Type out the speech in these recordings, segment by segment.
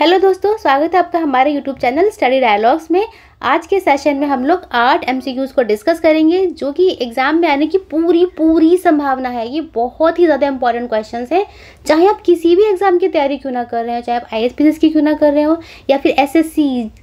hello दोस्तों स्वागत है आपका हमारे यूट्यूब चैनल स्टडी डायलॉग्स में आज के सेशन में हम लोग आठ एम को डिस्कस करेंगे जो कि एग्ज़ाम में आने की पूरी पूरी संभावना है ये बहुत ही ज़्यादा इंपॉर्टेंट क्वेश्चन है चाहे आप किसी भी एग्ज़ाम की तैयारी क्यों ना कर रहे हो चाहे आप आई की क्यों ना कर रहे हो या फिर एस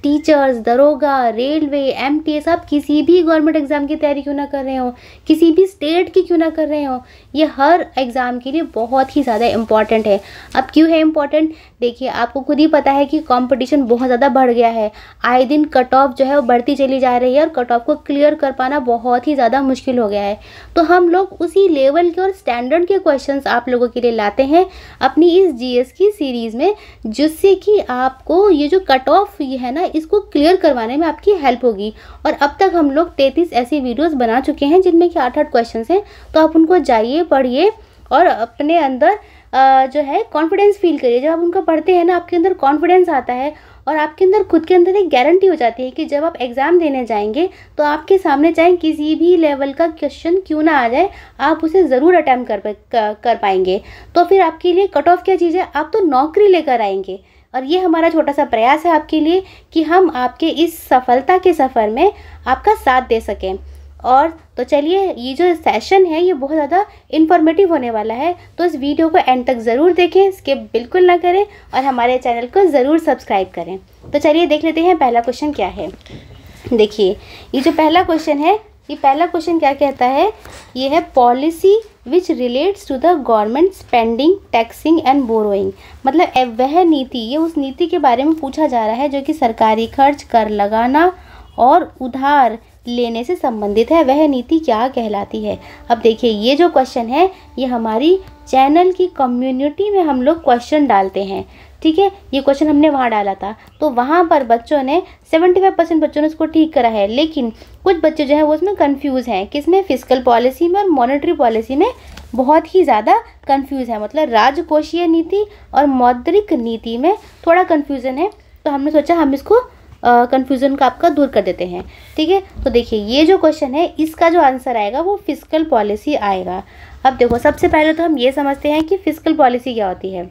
टीचर्स दरोगा रेलवे एम आप किसी भी गवर्नमेंट एग्ज़ाम की तैयारी क्यों ना कर रहे हो किसी भी स्टेट की क्यों ना कर रहे हो ये हर एग्ज़ाम के लिए बहुत ही ज़्यादा इंपॉर्टेंट है अब क्यों है इंपॉर्टेंट देखिए आपको खुद ही पता है कि कॉम्पिटिशन बहुत ज़्यादा बढ़ गया है आए दिन कट ऑफ जो है वो बढ़ती चली जा रही है और कट ऑफ को क्लियर कर पाना बहुत ही ज़्यादा मुश्किल हो गया है तो हम लोग उसी लेवल के और स्टैंडर्ड के क्वेश्चन आप लोगों के लिए लाते हैं अपनी इस जी की सीरीज़ में जिससे कि आपको ये जो कट ऑफ है ना इसको क्लियर करवाने में आपकी हेल्प होगी और अब तक हम लोग तैंतीस ऐसी वीडियोज़ बना चुके हैं जिनमें कि आठ आठ क्वेश्चन हैं तो आप उनको जाइए पढ़िए और अपने अंदर जो है कॉन्फिडेंस फील करिए जब आप उनको पढ़ते हैं ना आपके अंदर कॉन्फिडेंस आता है और आपके अंदर खुद के अंदर एक गारंटी हो जाती है कि जब आप एग्ज़ाम देने जाएंगे तो आपके सामने चाहे किसी भी लेवल का क्वेश्चन क्यों ना आ जाए आप उसे ज़रूर अटैम्प्ट कर कर पाएंगे तो फिर आपके लिए कट ऑफ क्या चीज़ है आप तो नौकरी लेकर आएंगे और ये हमारा छोटा सा प्रयास है आपके लिए कि हम आपके इस सफलता के सफ़र में आपका साथ दे सकें और तो चलिए ये जो सेशन है ये बहुत ज़्यादा इन्फॉर्मेटिव होने वाला है तो इस वीडियो को एंड तक ज़रूर देखें स्किप बिल्कुल ना करें और हमारे चैनल को ज़रूर सब्सक्राइब करें तो चलिए देख लेते हैं पहला क्वेश्चन क्या है देखिए ये जो पहला क्वेश्चन है ये पहला क्वेश्चन क्या कहता है ये है policy which relates to the government spending taxing and borrowing मतलब वह नीति ये उस नीति के बारे में पूछा जा रहा है जो कि सरकारी खर्च कर लगाना और उधार लेने से संबंधित है वह नीति क्या कहलाती है अब देखिए ये जो क्वेश्चन है ये हमारी चैनल की कम्युनिटी में हम लोग क्वेश्चन डालते हैं ठीक है ये क्वेश्चन हमने वहाँ डाला था तो वहाँ पर बच्चों ने सेवेंटी फाइव परसेंट बच्चों ने उसको ठीक करा है लेकिन कुछ बच्चे जो है वो उसमें कन्फ्यूज़ हैं किसमें फिजिकल पॉलिसी में और मॉनिटरी पॉलिसी में बहुत ही ज़्यादा कन्फ्यूज़ है मतलब राजकोषीय नीति और मौद्रिक नीति में थोड़ा कन्फ्यूज़न है तो हमने सोचा हम इसको कन्फ्यूज़न का आपका दूर कर देते हैं ठीक है तो देखिए ये जो क्वेश्चन है इसका जो आंसर आएगा वो फिजिकल पॉलिसी आएगा अब देखो सबसे पहले तो हम ये समझते हैं कि फिजिकल पॉलिसी क्या होती है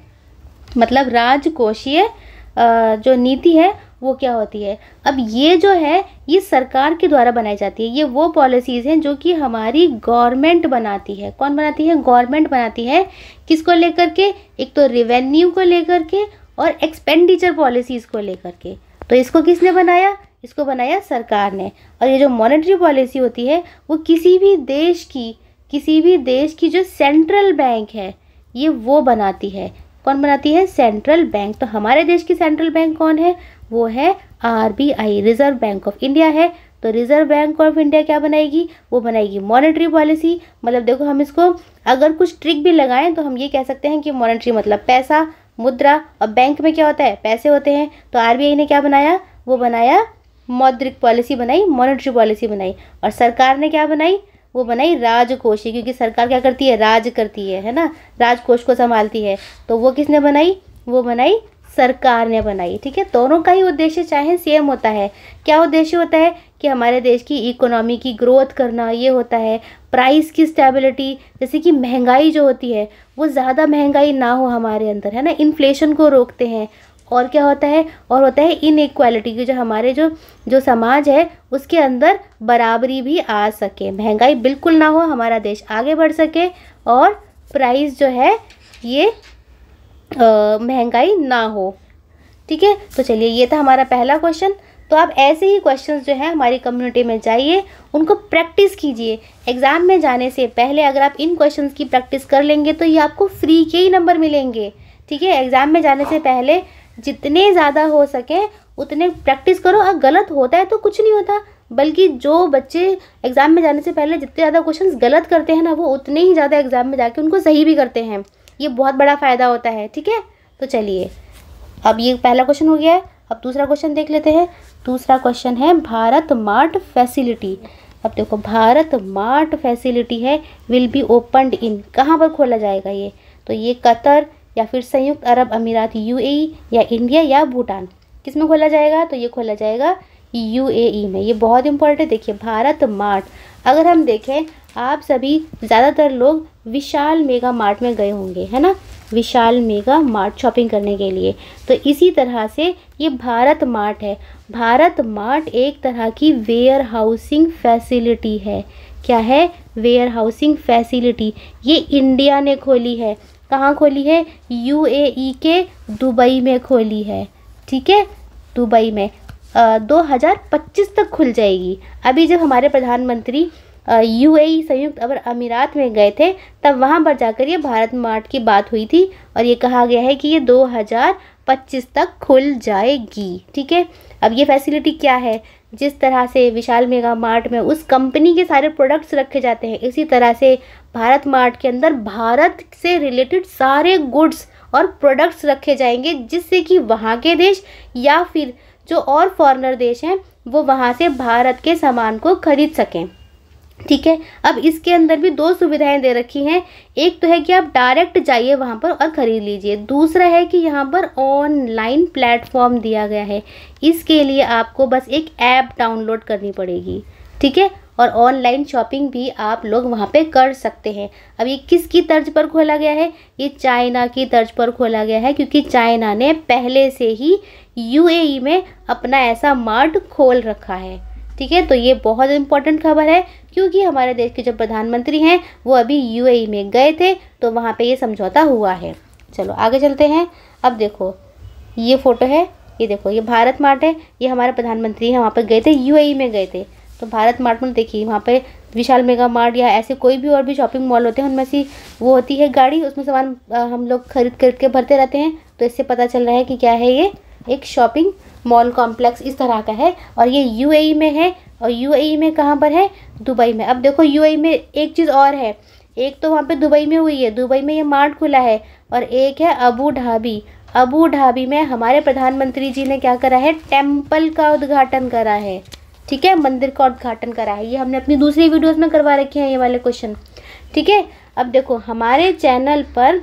मतलब राजकोषीय जो नीति है वो क्या होती है अब ये जो है ये सरकार के द्वारा बनाई जाती है ये वो पॉलिसीज़ हैं जो कि हमारी गवर्नमेंट बनाती है कौन बनाती है गवर्नमेंट बनाती है किसको लेकर के एक तो रिवेन्यू को लेकर के और एक्सपेंडिचर पॉलिसीज़ को लेकर के तो इसको किसने बनाया इसको बनाया सरकार ने और ये जो मॉनेटरी पॉलिसी होती है वो किसी भी देश की किसी भी देश की जो सेंट्रल बैंक है ये वो बनाती है कौन बनाती है सेंट्रल बैंक तो हमारे देश की सेंट्रल बैंक कौन है वो है RBI reserve bank of India है तो रिजर्व बैंक ऑफ इंडिया क्या बनाएगी वो बनाएगी मॉनेटरी पॉलिसी मतलब देखो हम इसको अगर कुछ ट्रिक भी लगाएं तो हम ये कह सकते हैं कि मॉनेटरी मतलब पैसा मुद्रा और बैंक में क्या होता है पैसे होते हैं तो आर ने क्या बनाया वो बनाया मौद्रिक पॉलिसी बनाई मॉनिट्री पॉलिसी बनाई और सरकार ने क्या बनाई वो बनाई राजकोष क्योंकि सरकार क्या करती है राज करती है है ना राजकोष को संभालती है तो वो किसने बनाई वो बनाई सरकार ने बनाई ठीक है दोनों का ही उद्देश्य चाहे सेम होता है क्या उद्देश्य होता है कि हमारे देश की इकोनॉमी की ग्रोथ करना ये होता है प्राइस की स्टेबिलिटी जैसे कि महंगाई जो होती है वो ज़्यादा महंगाई ना हो हमारे अंदर है ना इन्फ्लेशन को रोकते हैं और क्या होता है और होता है इन इक्वालिटी की जो हमारे जो जो समाज है उसके अंदर बराबरी भी आ सके महंगाई बिल्कुल ना हो हमारा देश आगे बढ़ सके और प्राइस जो है ये महंगाई ना हो ठीक है तो चलिए ये था हमारा पहला क्वेश्चन तो आप ऐसे ही क्वेश्चंस जो है हमारी कम्युनिटी में जाइए उनको प्रैक्टिस कीजिए एग्ज़ाम में जाने से पहले अगर आप इन क्वेश्चंस की प्रैक्टिस कर लेंगे तो ये आपको फ्री के ही नंबर मिलेंगे ठीक है एग्ज़ाम में जाने से पहले जितने ज़्यादा हो सके उतने प्रैक्टिस करो अगर गलत होता है तो कुछ नहीं होता बल्कि जो बच्चे एग्ज़ाम में जाने से पहले जितने ज़्यादा क्वेश्चन गलत करते हैं ना वो उतने ही ज़्यादा एग्ज़ाम में जाके उनको सही भी करते हैं ये बहुत बड़ा फ़ायदा होता है ठीक है तो चलिए अब ये पहला क्वेश्चन हो गया है अब दूसरा क्वेश्चन देख लेते हैं दूसरा क्वेश्चन है भारत मार्ट फैसिलिटी अब देखो भारत मार्ट फैसिलिटी है विल बी ओपनड इन कहाँ पर खोला जाएगा ये तो ये कतर या फिर संयुक्त अरब अमीरात यूएई e या इंडिया या भूटान किस में खोला जाएगा तो ये खोला जाएगा यूएई e में ये बहुत इंपॉर्टेंट देखिए भारत मार्ट अगर हम देखें आप सभी ज़्यादातर लोग विशाल मेगा मार्ट में गए होंगे है ना विशाल मेगा मार्ट शॉपिंग करने के लिए तो इसी तरह से ये भारत मार्ट है भारत मार्ट एक तरह की वेयर हाउसिंग फैसिलिटी है क्या है वेयर हाउसिंग फैसिलिटी ये इंडिया ने खोली है कहाँ खोली है यूएई e के दुबई में खोली है ठीक है दुबई में दो हज़ार पच्चीस तक खुल जाएगी अभी जब हमारे प्रधानमंत्री यूएई संयुक्त अरब अमीरात में गए थे तब वहाँ पर जाकर ये भारत मार्ट की बात हुई थी और ये कहा गया है कि ये 2025 तक खुल जाएगी ठीक है अब ये फैसिलिटी क्या है जिस तरह से विशाल मेगा मार्ट में उस कंपनी के सारे प्रोडक्ट्स रखे जाते हैं इसी तरह से भारत मार्ट के अंदर भारत से रिलेटेड सारे गुड्स और प्रोडक्ट्स रखे जाएंगे जिससे कि वहाँ के देश या फिर जो और फॉरनर देश हैं वो वहाँ से भारत के सामान को खरीद सकें ठीक है अब इसके अंदर भी दो सुविधाएं दे रखी हैं एक तो है कि आप डायरेक्ट जाइए वहाँ पर और ख़रीद लीजिए दूसरा है कि यहाँ पर ऑनलाइन प्लेटफॉर्म दिया गया है इसके लिए आपको बस एक ऐप डाउनलोड करनी पड़ेगी ठीक है और ऑनलाइन शॉपिंग भी आप लोग वहाँ पे कर सकते हैं अब ये किसकी तर्ज पर खोला गया है ये चाइना की तर्ज पर खोला गया है क्योंकि चाइना ने पहले से ही यू में अपना ऐसा मार्ट खोल रखा है ठीक है तो ये बहुत इंपॉर्टेंट खबर है क्योंकि हमारे देश के जो प्रधानमंत्री हैं वो अभी यूएई e में गए थे तो वहाँ पे ये समझौता हुआ है चलो आगे चलते हैं अब देखो ये फ़ोटो है ये देखो ये भारत मार्ट है ये हमारे प्रधानमंत्री हैं वहाँ पर गए थे यू e में गए थे तो भारत मार्ट में देखिए वहाँ पे विशाल मेगा मार्ट या ऐसे कोई भी और भी शॉपिंग मॉल होते हैं उनमें से वो होती है गाड़ी उसमें सामान हम लोग खरीद खरीद के भरते रहते हैं तो इससे पता चल रहा है कि क्या है ये एक शॉपिंग मॉल कॉम्प्लेक्स इस तरह का है और ये यूएई में है और यूएई में कहाँ पर है दुबई में अब देखो यूएई में एक चीज़ और है एक तो वहाँ पे दुबई में हुई है दुबई में ये मार्ट खुला है और एक है अबू ढाबी अबू ढाबी में हमारे प्रधानमंत्री जी ने क्या करा है टेम्पल का उद्घाटन करा है ठीक है मंदिर का उद्घाटन करा है ये हमने अपनी दूसरी वीडियोज़ में करवा रखे हैं ये वाले क्वेश्चन ठीक है अब देखो हमारे चैनल पर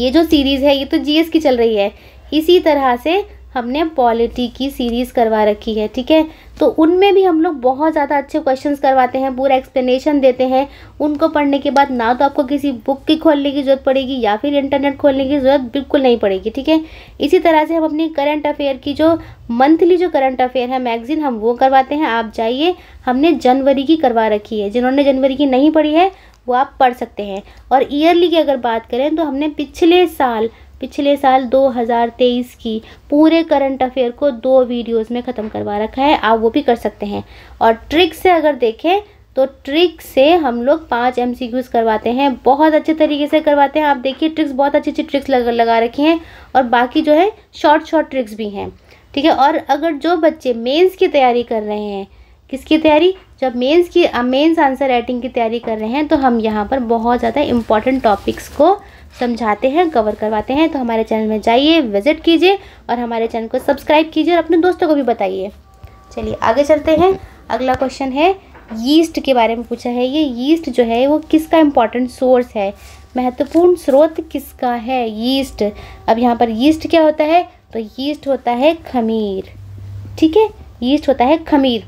ये जो सीरीज़ है ये तो जीएस की चल रही है इसी तरह से हमने पॉलिटी की सीरीज़ करवा रखी है ठीक है तो उनमें भी हम लोग बहुत ज़्यादा अच्छे क्वेश्चंस करवाते हैं पूरा एक्सप्लेनेशन देते हैं उनको पढ़ने के बाद ना तो आपको किसी बुक की खोलने की ज़रूरत पड़ेगी या फिर इंटरनेट खोलने की ज़रूरत बिल्कुल नहीं पड़ेगी ठीक है इसी तरह से हम अपनी करंट अफेयर की जो मंथली जो करंट अफेयर है मैगजीन हम वो करवाते हैं आप जाइए हमने जनवरी की करवा रखी है जिन्होंने जनवरी की नहीं पढ़ी है वो आप पढ़ सकते हैं और ईयरली की अगर बात करें तो हमने पिछले साल पिछले साल 2023 की पूरे करंट अफेयर को दो वीडियोस में ख़त्म करवा रखा है आप वो भी कर सकते हैं और ट्रिक से अगर देखें तो ट्रिक से हम लोग पाँच एम करवाते हैं बहुत अच्छे तरीके से करवाते हैं आप देखिए ट्रिक्स बहुत अच्छी अच्छी ट्रिक्स लग, लगा रखी हैं और बाकी जो है शॉर्ट शॉर्ट ट्रिक्स भी हैं ठीक है और अगर जो बच्चे मेंस की तैयारी कर रहे हैं किसकी तैयारी जब मेंस की मेंस आंसर राइटिंग की तैयारी कर रहे हैं तो हम यहाँ पर बहुत ज़्यादा इम्पॉर्टेंट टॉपिक्स को समझाते हैं कवर करवाते हैं तो हमारे चैनल में जाइए विजिट कीजिए और हमारे चैनल को सब्सक्राइब कीजिए और अपने दोस्तों को भी बताइए चलिए आगे चलते हैं अगला क्वेश्चन है यीस्ट के बारे में पूछा है ये यीस्ट जो है वो किसका इम्पॉर्टेंट सोर्स है महत्वपूर्ण स्रोत किसका है यीस्ट अब यहाँ पर यीस्ट क्या होता है तो यीस्ट होता है खमीर ठीक है यीस्ट होता है खमीर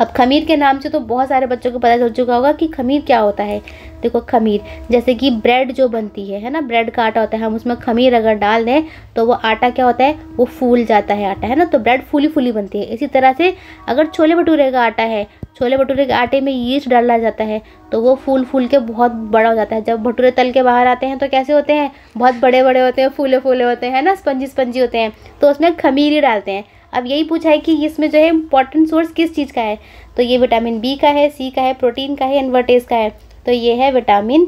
अब खमीर के नाम से तो बहुत सारे बच्चों को पता चल चुका होगा कि खमीर क्या होता है देखो खमीर जैसे कि ब्रेड जो बनती है है ना ब्रेड का आटा होता है हम उसमें खमीर अगर डाल दें तो वो आटा क्या होता है वो फूल जाता है आटा है ना तो ब्रेड फूली फूली बनती है इसी तरह से अगर छोले भटूरे का आटा है छोले भटूरे के आटे में यीस्ट डाला जाता है तो वो फूल फूल के बहुत बड़ा हो जाता है जब भटूरे तल के बाहर आते हैं तो कैसे होते हैं बहुत बड़े बड़े होते हैं फूले फूले होते हैं ना स्पंजी स्पंजी होते हैं तो उसमें खमीर ही डालते हैं अब यही पूछा है कि इसमें जो है इंपॉर्टेंट सोर्स किस चीज़ का है तो ये विटामिन बी का है सी का है प्रोटीन का है एनवर्टेज का है तो ये है विटामिन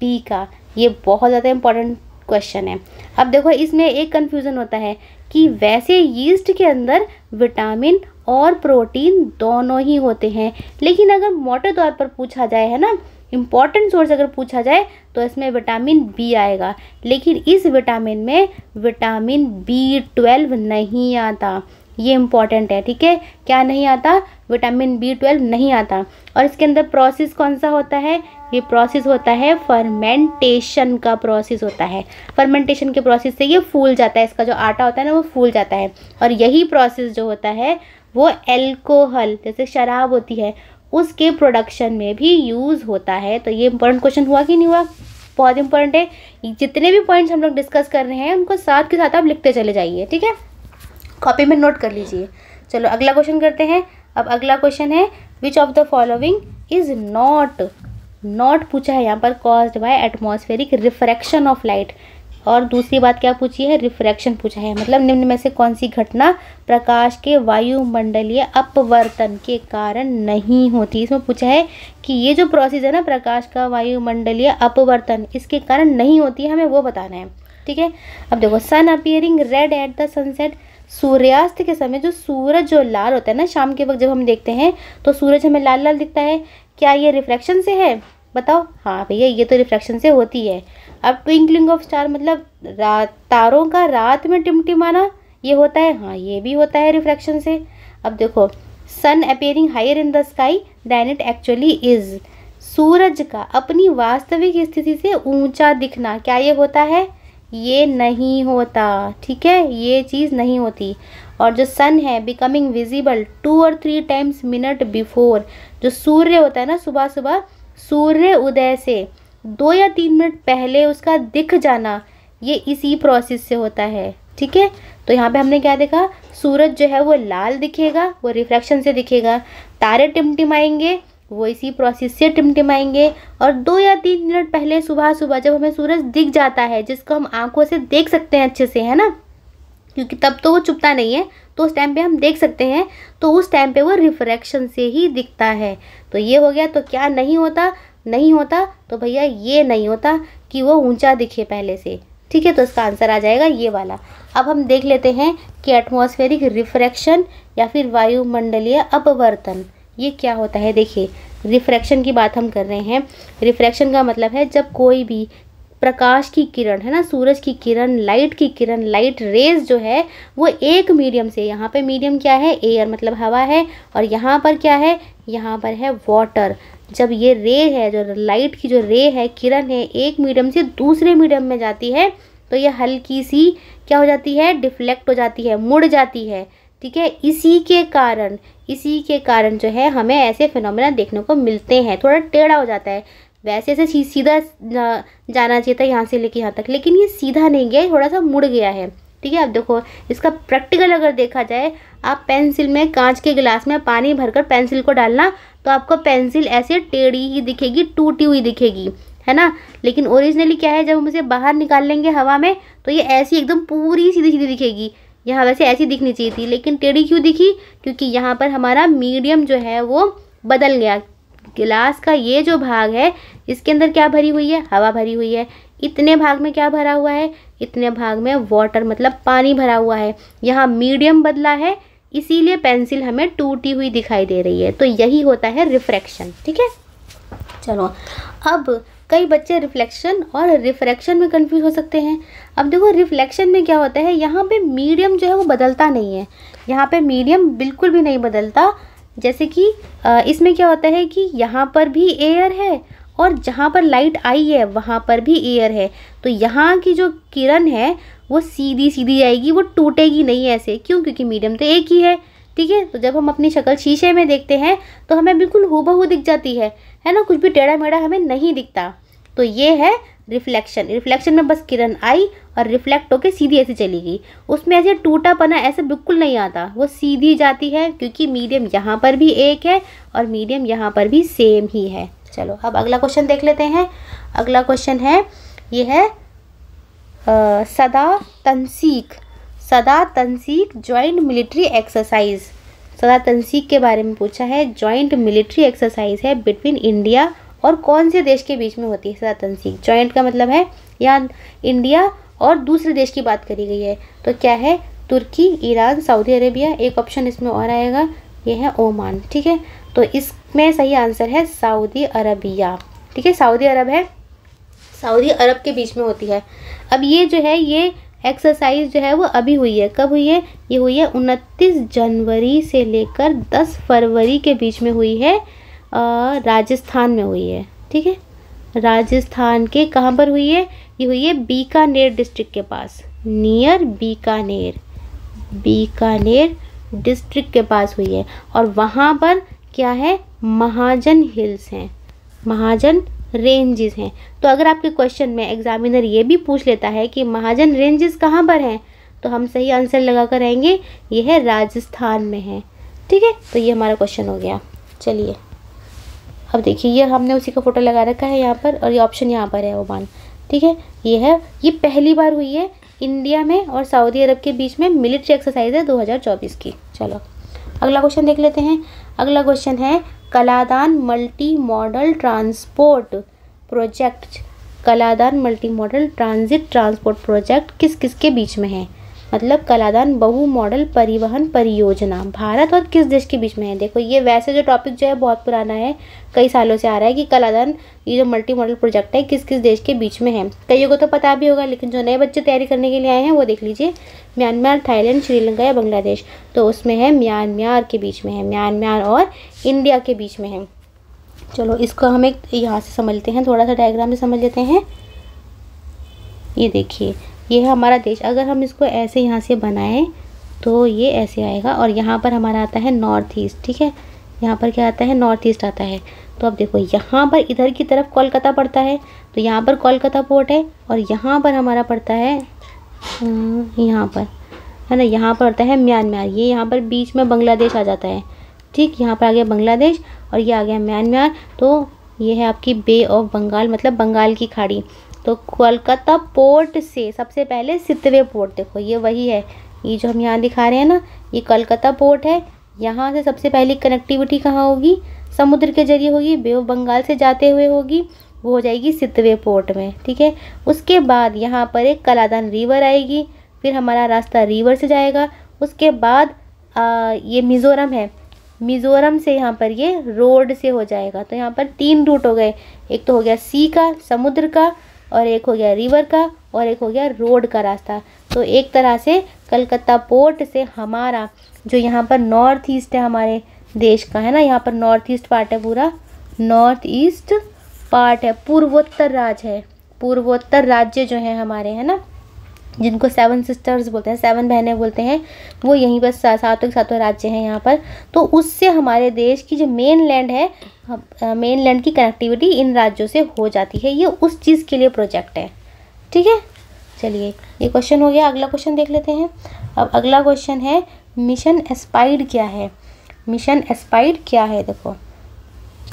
बी का ये बहुत ज़्यादा इंपॉर्टेंट क्वेश्चन है अब देखो इसमें एक कन्फ्यूज़न होता है कि वैसे यीस्ट के अंदर विटामिन और प्रोटीन दोनों ही होते हैं लेकिन अगर मोटे तौर पर पूछा जाए है ना इम्पॉर्टेंट सोर्स अगर पूछा जाए तो इसमें विटामिन बी आएगा लेकिन इस विटामिन में विटामिन बी ट्वेल्व नहीं आता ये इंपॉर्टेंट है ठीक है क्या नहीं आता विटामिन बी ट्वेल्व नहीं आता और इसके अंदर प्रोसेस कौन सा होता है ये प्रोसेस होता है फर्मेंटेशन का प्रोसेस होता है फर्मेंटेशन के प्रोसेस से ये फूल जाता है इसका जो आटा होता है ना वो फूल जाता है और यही प्रोसेस जो होता है वो एल्कोहल जैसे शराब होती है उसके प्रोडक्शन में भी यूज़ होता है तो ये इंपॉर्टेंट क्वेश्चन हुआ कि नहीं हुआ बहुत इंपॉर्टेंट है जितने भी पॉइंट्स हम लोग डिस्कस कर रहे हैं उनको साथ के साथ आप लिखते चले जाइए ठीक है कॉपी में नोट कर लीजिए चलो अगला क्वेश्चन करते हैं अब अगला क्वेश्चन है which of the following is not not पूछा है यहाँ पर caused by atmospheric refraction of light और दूसरी बात क्या पूछी है रिफ्रैक्शन पूछा है मतलब निम्न में से कौन सी घटना प्रकाश के वायुमंडलीय अपवर्तन के कारण नहीं होती इसमें पूछा है कि ये जो प्रोसेस है ना प्रकाश का वायुमंडलीय अपवर्तन इसके कारण नहीं होती है हमें वो बताना है ठीक है अब देखो sun appearing red at the sunset सूर्यास्त के समय जो सूरज जो लाल होता है ना शाम के वक्त जब हम देखते हैं तो सूरज हमें लाल लाल दिखता है क्या ये रिफ्लेक्शन से है बताओ हाँ भैया ये तो रिफ्लेक्शन से होती है अब ट्विंकलिंग ऑफ स्टार मतलब रात तारों का रात में टिमटिमाना ये होता है हाँ ये भी होता है रिफ्लेक्शन से अब देखो sun appearing higher in the sky than it actually is सूरज का अपनी वास्तविक स्थिति से ऊंचा दिखना क्या ये होता है ये नहीं होता ठीक है ये चीज़ नहीं होती और जो सन है बिकमिंग विजिबल टू और थ्री टाइम्स मिनट बिफोर जो सूर्य होता है ना सुबह सुबह सूर्य उदय से दो या तीन मिनट पहले उसका दिख जाना ये इसी प्रोसेस से होता है ठीक है तो यहाँ पे हमने क्या देखा सूरज जो है वो लाल दिखेगा वो रिफ्लेक्शन से दिखेगा तारे टिमटिमाएंगे वो इसी प्रोसेस से टिमटिमाएंगे और दो या तीन मिनट पहले सुबह सुबह जब हमें सूरज दिख जाता है जिसको हम आंखों से देख सकते हैं अच्छे से है ना क्योंकि तब तो वो चुपता नहीं है तो उस टाइम पे हम देख सकते हैं तो उस टाइम पे वो रिफ्रैक्शन से ही दिखता है तो ये हो गया तो क्या नहीं होता नहीं होता तो भैया ये नहीं होता कि वो ऊँचा दिखे पहले से ठीक है तो इसका आंसर आ जाएगा ये वाला अब हम देख लेते हैं कि एटमोसफेरिक रिफ्रैक्शन या फिर वायुमंडलीय अपवर्तन ये क्या होता है देखिए रिफ्रैक्शन की बात हम कर रहे हैं रिफ्रैक्शन का मतलब है जब कोई भी प्रकाश की किरण है ना सूरज की किरण लाइट की किरण लाइट रेज जो है वो एक मीडियम से यहाँ पे मीडियम क्या है एयर मतलब हवा है और यहाँ पर क्या है यहाँ पर है वाटर जब ये रे है जो लाइट की जो रे है किरण है एक मीडियम से दूसरे मीडियम में जाती है तो ये हल्की सी क्या हो जाती है डिफ्लेक्ट हो जाती है मुड़ जाती है ठीक है इसी के कारण इसी के कारण जो है हमें ऐसे फिनोमिना देखने को मिलते हैं थोड़ा टेढ़ा हो जाता है वैसे ऐसे सीधा जाना चाहिए था यहाँ से लेके यहाँ तक लेकिन ये सीधा नहीं गया थोड़ा सा मुड़ गया है ठीक है आप देखो इसका प्रैक्टिकल अगर देखा जाए आप पेंसिल में कांच के गिलास में पानी भरकर पेंसिल को डालना तो आपको पेंसिल ऐसे टेढ़ी ही दिखेगी टूटी हुई दिखेगी है ना लेकिन ओरिजिनली क्या है जब हम उसे बाहर निकाल लेंगे हवा में तो ये ऐसी एकदम पूरी सीधी सीधी दिखेगी यहाँ वैसे ऐसी दिखनी चाहिए थी लेकिन टेढ़ी क्यों दिखी क्योंकि यहाँ पर हमारा मीडियम जो है वो बदल गया गिलास का ये जो भाग है इसके अंदर क्या भरी हुई है हवा भरी हुई है इतने भाग में क्या भरा हुआ है इतने भाग में वाटर मतलब पानी भरा हुआ है यहाँ मीडियम बदला है इसीलिए पेंसिल हमें टूटी हुई दिखाई दे रही है तो यही होता है रिफ्रैक्शन ठीक है चलो अब कई बच्चे रिफ्लेक्शन और रिफ्रैक्शन में कंफ्यूज हो सकते हैं अब देखो रिफ्लेक्शन में क्या होता है यहाँ पे मीडियम जो है वो बदलता नहीं है यहाँ पे मीडियम बिल्कुल भी नहीं बदलता जैसे कि इसमें क्या होता है कि यहाँ पर भी एयर है और जहाँ पर लाइट आई है वहाँ पर भी एयर है तो यहाँ की जो किरण है वो सीधी सीधी आएगी वो टूटेगी नहीं ऐसे क्यों क्योंकि मीडियम तो एक ही है ठीक है तो जब हम अपनी शक्ल शीशे में देखते हैं तो हमें बिल्कुल हूबहू दिख जाती है है ना कुछ भी टेढ़ा मेढ़ा हमें नहीं दिखता तो ये है रिफ्लेक्शन रिफ्लेक्शन में बस किरण आई और रिफ्लेक्ट होकर सीधी ऐसे चली गई उसमें ऐसे टूटा पना ऐसे बिल्कुल नहीं आता वो सीधी जाती है क्योंकि मीडियम यहाँ पर भी एक है और मीडियम यहाँ पर भी सेम ही है चलो अब अगला क्वेश्चन देख लेते हैं अगला क्वेश्चन है ये है आ, सदा तनसीक सदा तनसीक ज्वाइंट मिलिट्री एक्सरसाइज सदा तनसीक के बारे में पूछा है जॉइंट मिलिट्री एक्सरसाइज है बिटवीन इंडिया और कौन से देश के बीच में होती है सदा तनसीक ज्वाइंट का मतलब है यहाँ इंडिया और दूसरे देश की बात करी गई है तो क्या है तुर्की ईरान सऊदी अरेबिया एक ऑप्शन इसमें और आएगा ये है ओमान ठीक है तो इसमें सही आंसर है सऊदी अरबिया ठीक है सऊदी अरब है सऊदी अरब के बीच में होती है अब ये जो है ये एक्सरसाइज जो है वो अभी हुई है कब हुई है ये हुई है उनतीस जनवरी से लेकर दस फरवरी के बीच में हुई है राजस्थान में हुई है ठीक है राजस्थान के कहाँ पर हुई है ये हुई है बीकानेर डिस्ट्रिक्ट के पास नियर बीकानेर बीकानेर डिस्ट्रिक्ट के पास हुई है और वहाँ पर क्या है महाजन हिल्स हैं महाजन रेंजेस हैं तो अगर आपके क्वेश्चन में एग्जामिनर ये भी पूछ लेता है कि महाजन रेंजेस कहाँ पर हैं तो हम सही आंसर लगा कर रहेंगे यह है राजस्थान में है ठीक है तो ये हमारा क्वेश्चन हो गया चलिए अब देखिए ये हमने उसी का फ़ोटो लगा रखा है यहाँ पर और ये ऑप्शन यहाँ पर है ओमान ठीक है ये है ये पहली बार हुई है इंडिया में और सऊदी अरब के बीच में मिलिट्री एक्सरसाइज है दो की चलो अगला क्वेश्चन देख लेते हैं अगला क्वेश्चन है Kaladan multi modal transport project Kaladan multi modal transit transport project किस किस के बीच में है मतलब कलादान बहु मॉडल परिवहन परियोजना भारत और किस देश के बीच में है देखो ये वैसे जो टॉपिक जो है बहुत पुराना है कई सालों से आ रहा है कि कलादान ये जो मल्टी मॉडल प्रोजेक्ट है किस किस देश के बीच में है कईयों को तो पता भी होगा लेकिन जो नए बच्चे तैयारी करने के लिए आए हैं वो देख लीजिए म्यांमार थाईलैंड श्रीलंका या बांग्लादेश तो उसमें है म्यांमार के बीच में है म्यांमार और इंडिया के बीच में है चलो इसको हम एक यहाँ से समझ लेते हैं थोड़ा सा डायग्राम से समझ लेते हैं ये देखिए ये है हमारा देश अगर हम इसको ऐसे यहाँ से बनाएं तो ये ऐसे आएगा और यहाँ पर हमारा आता है नॉर्थ ईस्ट ठीक है यहाँ पर क्या आता है नॉर्थ ईस्ट आता है तो अब देखो यहाँ पर इधर की तरफ कोलकाता पड़ता है तो यहाँ पर कोलकाता पोर्ट है और यहाँ पर हमारा पड़ता है हम्म, यहाँ पर है ना यहाँ पर आता है म्यांमार ये यहाँ पर बीच में बांग्लादेश आ जाता है ठीक यहाँ पर आ गया बांग्लादेश और ये आ गया म्यांमार तो ये है आपकी बे ऑफ बंगाल मतलब बंगाल की खाड़ी तो कोलकाता पोर्ट से सबसे पहले सितवे पोर्ट देखो ये वही है ये जो हम यहाँ दिखा रहे हैं ना ये कलकत्ता पोर्ट है यहाँ से सबसे पहली कनेक्टिविटी कहाँ होगी समुद्र के जरिए होगी बे ऑफ बंगाल से जाते हुए होगी वो हो जाएगी सितवे पोर्ट में ठीक है उसके बाद यहाँ पर एक कलादान रिवर आएगी फिर हमारा रास्ता रिवर से जाएगा उसके बाद आ, ये मिज़ोरम है मिज़ोरम से यहाँ पर ये रोड से हो जाएगा तो यहाँ पर तीन रूट हो गए एक तो हो गया सी का समुद्र का और एक हो गया रिवर का और एक हो गया रोड का रास्ता तो एक तरह से कलकत्ता पोर्ट से हमारा जो यहाँ पर नॉर्थ ईस्ट है हमारे देश का है ना यहाँ पर नॉर्थ ईस्ट पार्ट है पूरा नॉर्थ ईस्ट पार्ट है पूर्वोत्तर राज है पूर्वोत्तर राज्य जो है हमारे है ना जिनको सेवन सिस्टर्स बोलते हैं सेवन बहनें बोलते हैं वो यहीं पर सातों सातों राज्य हैं यहाँ पर तो उससे हमारे देश की जो मेन लैंड है मेन लैंड की कनेक्टिविटी इन राज्यों से हो जाती है ये उस चीज़ के लिए प्रोजेक्ट है ठीक है चलिए ये क्वेश्चन हो गया अगला क्वेश्चन देख लेते हैं अब अगला क्वेश्चन है मिशन एस्पाइड क्या है मिशन एस्पाइड क्या है देखो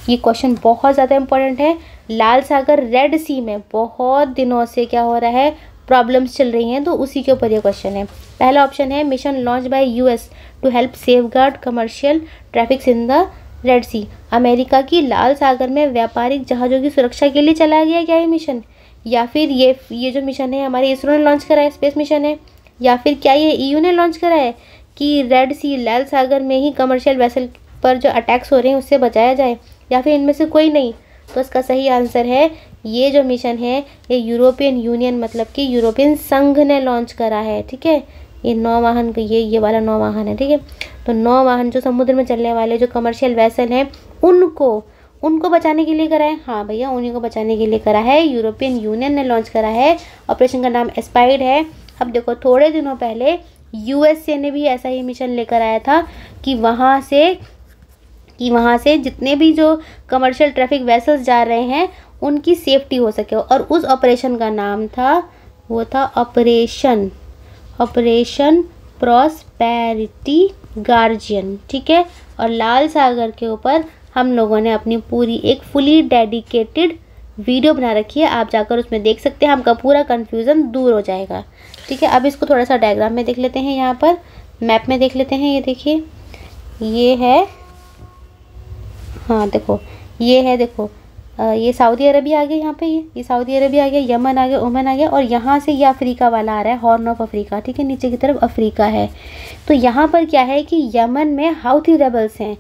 ये क्वेश्चन बहुत ज़्यादा इम्पोर्टेंट है लाल सागर रेड सी में बहुत दिनों से क्या हो रहा है प्रॉब्लम्स चल रही हैं तो उसी के ऊपर ये क्वेश्चन है पहला ऑप्शन है mission launch by US to help safeguard commercial traffics in the Red Sea America की लाल सागर में व्यापारिक जहाज़ों की सुरक्षा के लिए चलाया गया क्या ये मिशन या फिर ये ये जो मिशन है हमारे इसरो ने लॉन्च करा है स्पेस मिशन है या फिर क्या ये ई e ने लॉन्च करा है कि रेड सी लाल सागर में ही कमर्शियल वेसल पर जो अटैक्स हो रहे हैं उससे बचाया जाए या फिर इनमें से कोई नहीं तो इसका सही आंसर है ये जो मिशन है ये यूरोपियन यूनियन मतलब कि यूरोपियन संघ ने लॉन्च करा है ठीक है ये नौ वाहन ये ये वाला नौ वाहन है ठीक है तो नौ वाहन जो समुद्र में चलने वाले जो कमर्शियल वैसल हैं उनको उनको बचाने के लिए करा है हाँ भैया उन्हीं को बचाने के लिए करा है यूरोपियन यूनियन ने लॉन्च करा है ऑपरेशन का नाम एस्पाइड है अब देखो थोड़े दिनों पहले यूएसए ने भी ऐसा ही मिशन लेकर आया था कि वहाँ से कि वहाँ से जितने भी जो कमर्शियल ट्रैफिक वेसल्स जा रहे हैं उनकी सेफ्टी हो सके और उस ऑपरेशन का नाम था वो था ऑपरेशन ऑपरेशन प्रॉस्पैरिटी गार्जियन ठीक है और लाल सागर के ऊपर हम लोगों ने अपनी पूरी एक फुली डेडिकेटेड वीडियो बना रखी है आप जाकर उसमें देख सकते हैं आपका पूरा कन्फ्यूज़न दूर हो जाएगा ठीक है अब इसको थोड़ा सा डायग्राम में देख लेते हैं यहाँ पर मैप में देख लेते हैं ये देखिए ये है हाँ देखो ये है देखो ये सऊदी अरबी आ गया यहाँ पे ये ये सऊदी अरबी आ गया यमन आ गया ओमन आ गया और यहाँ से ये अफ्रीका वाला आ रहा है हॉर्न ऑफ अफ्रीका ठीक है नीचे की तरफ अफ्रीका है तो यहाँ पर क्या है कि यमन में हाउथी रेबल्स हैं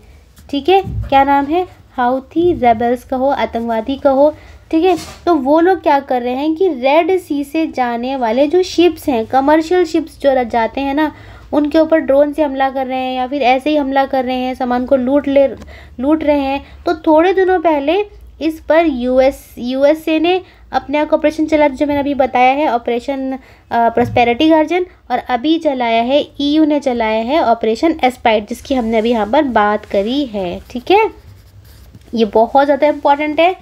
ठीक है क्या नाम है हाउथी रेबल्स कहो आतंकवादी कहो ठीक है तो वो लोग क्या कर रहे हैं कि रेड सी से जाने वाले जो शिप्स हैं कमर्शियल शिप्स जो जाते हैं ना उनके ऊपर ड्रोन से हमला कर रहे हैं या फिर ऐसे ही हमला कर रहे हैं सामान को लूट ले लूट रहे हैं तो थोड़े दिनों पहले इस पर यूएस यूएसए ने अपने आप ऑपरेशन चला जो मैंने अभी बताया है ऑपरेशन प्रस्पेरिटी गार्जन और अभी चलाया है ईयू e ने चलाया है ऑपरेशन एस्पाइट जिसकी हमने अभी यहाँ पर बात करी है ठीक है ये बहुत ज़्यादा इंपॉर्टेंट है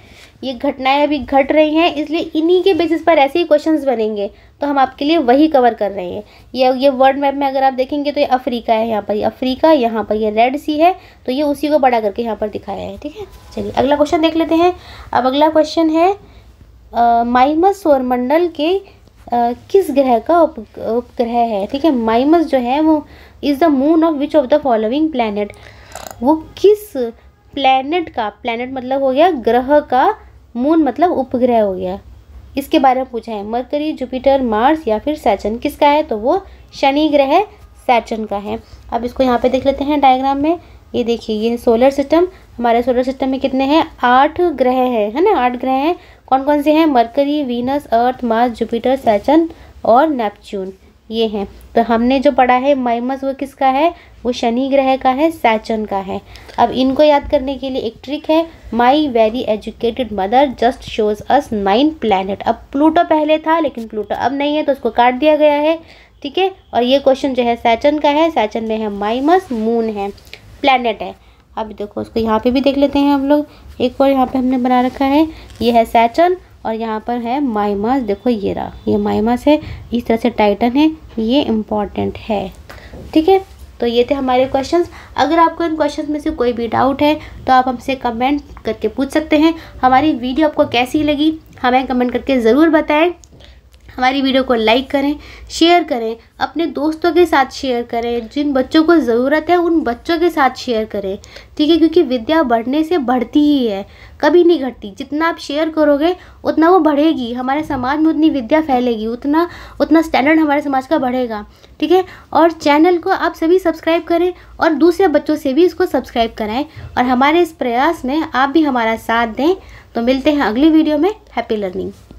ये घटनाएं अभी घट रही हैं इसलिए इन्हीं के बेसिस पर ऐसे ही क्वेश्चंस बनेंगे तो हम आपके लिए वही कवर कर रहे हैं ये ये वर्ल्ड मैप में अगर आप देखेंगे तो ये अफ्रीका है यहाँ पर ये अफ्रीका यहाँ पर ये रेड सी है तो ये उसी को बड़ा करके यहाँ पर दिखाया है ठीक है चलिए अगला क्वेश्चन देख लेते हैं अब अगला क्वेश्चन है माइमस सौरमंडल के आ, किस ग्रह का उप उपग्रह है ठीक है माइमस जो है वो is the moon of which of the following planet वो किस प्लैनेट का प्लैनेट मतलब हो गया ग्रह का मून मतलब उपग्रह हो गया इसके बारे में पूछा है मरकरी जुपिटर मार्स या फिर सैचन किसका है तो वो शनि ग्रह सैचन का है अब इसको यहाँ पे देख लेते हैं डायग्राम में ये देखिए ये सोलर सिस्टम हमारे सोलर सिस्टम में कितने हैं आठ ग्रह हैं है ना आठ ग्रह हैं कौन कौन से हैं Mercury Venus Earth Mars Jupiter Saturn और नेपच्यून ये हैं तो हमने जो पढ़ा है माइमस वो किसका है वो शनि ग्रह का है सैचन का है अब इनको याद करने के लिए एक ट्रिक है my very educated mother just shows us nine planet अब प्लूटो पहले था लेकिन प्लूटो अब नहीं है तो उसको काट दिया गया है ठीक है और ये क्वेश्चन जो है सैचन का है सैचन में है माइमस मून है प्लानट है अब देखो उसको यहाँ पे भी देख लेते हैं हम लोग एक और यहाँ पे हमने बना रखा है ये है सैचन और यहाँ पर है माइमास देखो ये रहा ये माइमास है इस तरह से टाइटन है ये इम्पॉर्टेंट है ठीक है तो ये थे हमारे क्वेश्चंस अगर आपको इन क्वेश्चंस में से कोई भी डाउट है तो आप हमसे कमेंट करके पूछ सकते हैं हमारी वीडियो आपको कैसी लगी हमें कमेंट करके ज़रूर बताएं हमारी वीडियो को लाइक करें शेयर करें अपने दोस्तों के साथ शेयर करें जिन बच्चों को ज़रूरत है उन बच्चों के साथ शेयर करें ठीक है क्योंकि विद्या बढ़ने से बढ़ती ही है कभी नहीं घटती जितना आप शेयर करोगे उतना वो बढ़ेगी हमारे समाज में उतनी विद्या फैलेगी उतना उतना स्टैंडर्ड हमारे समाज का बढ़ेगा ठीक है और चैनल को आप सभी सब्सक्राइब करें और दूसरे बच्चों से भी इसको सब्सक्राइब कराएं और हमारे इस प्रयास में आप भी हमारा साथ दें तो मिलते हैं अगली वीडियो में हैप्पी लर्निंग